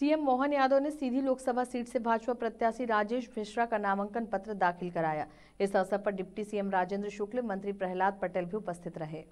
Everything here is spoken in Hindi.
सीएम मोहन यादव ने सीधी लोकसभा सीट से भाजपा प्रत्याशी राजेश मिश्रा का नामांकन पत्र दाखिल कराया इस अवसर पर डिप्टी सीएम राजेंद्र शुक्ल मंत्री प्रहलाद पटेल भी उपस्थित रहे